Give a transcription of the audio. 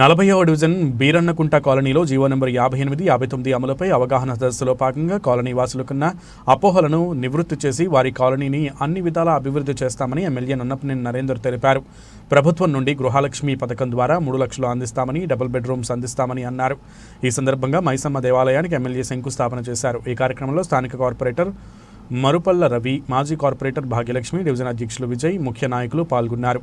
నలభైవ డివిజన్ బీరన్నకుంట కాలనీలో GO number యాభై ఎనిమిది యాభై తొమ్మిది అమలుపై అవగాహన దశలో భాగంగా కాలనీ వాసులకున్న అపోహలను నివృత్తి చేసి వారి కాలనీని అన్ని విధాల అభివృద్ధి చేస్తామని ఎమ్మెల్యే నన్నపనేని నరేందర్ తెలిపారు ప్రభుత్వం నుండి గృహలక్ష్మి పథకం ద్వారా మూడు లక్షలు అందిస్తామని డబుల్ బెడ్రూమ్స్ అందిస్తామని అన్నారు ఈ సందర్భంగా మైసమ్మ దేవాలయానికి ఎమ్మెల్యే శంకుస్థాపన చేశారు ఈ కార్యక్రమంలో స్థానిక కార్పొరేటర్ మరుపల్ల రవి మాజీ కార్పొరేటర్ భాగ్యలక్ష్మి డివిజన్ అధ్యక్షులు విజయ్ ముఖ్య నాయకులు పాల్గొన్నారు